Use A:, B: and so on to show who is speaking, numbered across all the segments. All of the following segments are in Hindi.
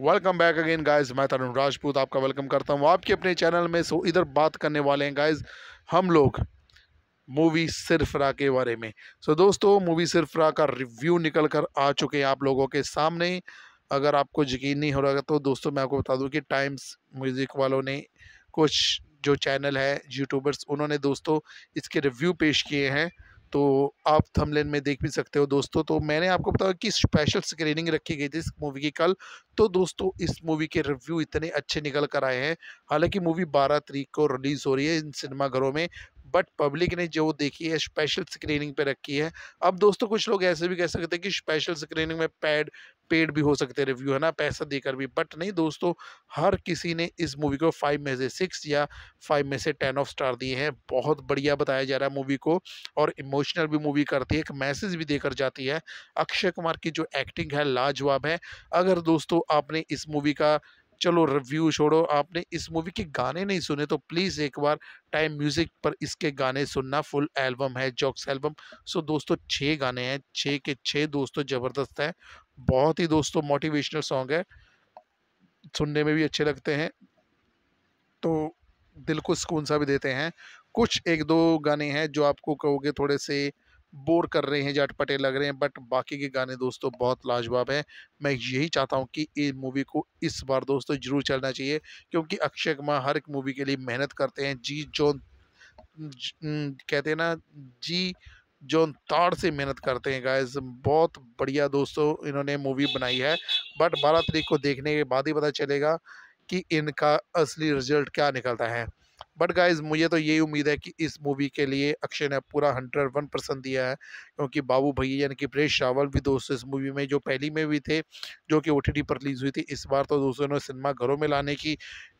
A: वेलकम बैक अगेन गाइस मैं तरुण राजपूत आपका वेलकम करता हूँ आपके अपने चैनल में सो इधर बात करने वाले हैं गाइस हम लोग मूवी सिरफरा के बारे में सो so, दोस्तों मूवी सिरफरा का रिव्यू निकल कर आ चुके हैं आप लोगों के सामने अगर आपको यकीन नहीं हो रहा तो दोस्तों मैं आपको बता दूँ कि टाइम्स म्यूज़िक वालों ने कुछ जो चैनल है यूट्यूबर्स उन्होंने दोस्तों इसके रिव्यू पेश किए हैं तो आप थंबनेल में देख भी सकते हो दोस्तों तो मैंने आपको बताया कि स्पेशल स्क्रीनिंग रखी गई थी इस मूवी की कल तो दोस्तों इस मूवी के रिव्यू इतने अच्छे निकल कर आए हैं हालांकि मूवी 12 तरीक को रिलीज़ हो रही है इन सिनेमाघरों में बट पब्लिक ने जो देखी है स्पेशल स्क्रीनिंग पे रखी है अब दोस्तों कुछ लोग ऐसे भी कह सकते हैं कि स्पेशल स्क्रीनिंग में पैड पेड भी हो सकते हैं रिव्यू है ना पैसा देकर भी बट नहीं दोस्तों हर किसी ने इस मूवी को फाइव में से सिक्स या फाइव में से टेन ऑफ स्टार दिए हैं बहुत बढ़िया बताया जा रहा है मूवी को और इमोशनल भी मूवी करती है एक मैसेज भी देकर जाती है अक्षय कुमार की जो एक्टिंग है लाजवाब है अगर दोस्तों आपने इस मूवी का चलो रिव्यू छोड़ो आपने इस मूवी के गाने नहीं सुने तो प्लीज़ एक बार टाइम म्यूज़िक पर इसके गाने सुनना फुल एल्बम है जॉक्स एल्बम सो दोस्तों छः गाने हैं छः के छः दोस्तों तो ज़बरदस्त हैं बहुत ही दोस्तों मोटिवेशनल सॉन्ग है सुनने में भी अच्छे लगते हैं तो दिल को सुकून सा भी देते हैं कुछ एक दो गाने हैं जो आपको कहोगे थोड़े से बोर कर रहे हैं जटपटे लग रहे हैं बट बाकी के गाने दोस्तों बहुत लाजवाब हैं मैं यही चाहता हूँ कि इस मूवी को इस बार दोस्तों ज़रूर चलना चाहिए क्योंकि अक्षय कुमार हर एक मूवी के लिए मेहनत करते हैं जी जोन कहते हैं ना जी जोन ताड़ से मेहनत करते हैं गाइस बहुत बढ़िया दोस्तों इन्होंने मूवी बनाई है बट बारह तारीख को देखने के बाद ही पता चलेगा कि इनका असली रिजल्ट क्या निकलता है बट गाइज मुझे तो यही उम्मीद है कि इस मूवी के लिए अक्षय ने पूरा हंड्रेड वन परसेंट दिया है क्योंकि बाबू भैया यानी कि ब्रेश रावल भी दोस्तों इस मूवी में जो पहली में भी थे जो कि ओ पर रिलीज़ हुई थी इस बार तो दोस्तों ने सिनेमा घरों में लाने की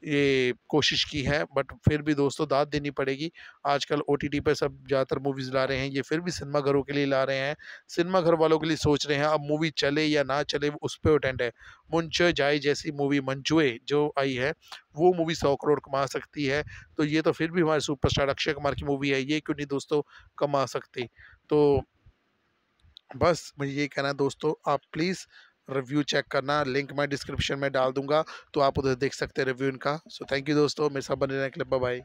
A: ये कोशिश की है बट फिर भी दोस्तों दाद देनी पड़ेगी आजकल ओ टी पर सब ज़्यादातर मूवीज़ ला रहे हैं ये फिर भी सिनेमा घरों के लिए ला रहे हैं सिनेमा घर वालों के लिए सोच रहे हैं अब मूवी चले या ना चले उस पर अटेंड है मुंश जाए जैसी मूवी मंचुए जो आई है वो मूवी सौ करोड़ कमा सकती है तो ये तो फिर भी हमारे सुपरस्टार अक्षय कुमार की मूवी है ये क्यों नहीं दोस्तों कमा सकती तो बस मुझे ये कहना है दोस्तों आप प्लीज़ रिव्यू चेक करना लिंक मैं डिस्क्रिप्शन में डाल दूंगा तो आप उधर देख सकते हैं रिव्यू इनका सो थैंक यू दोस्तों मेरे साथ बने रहने के लिए बाय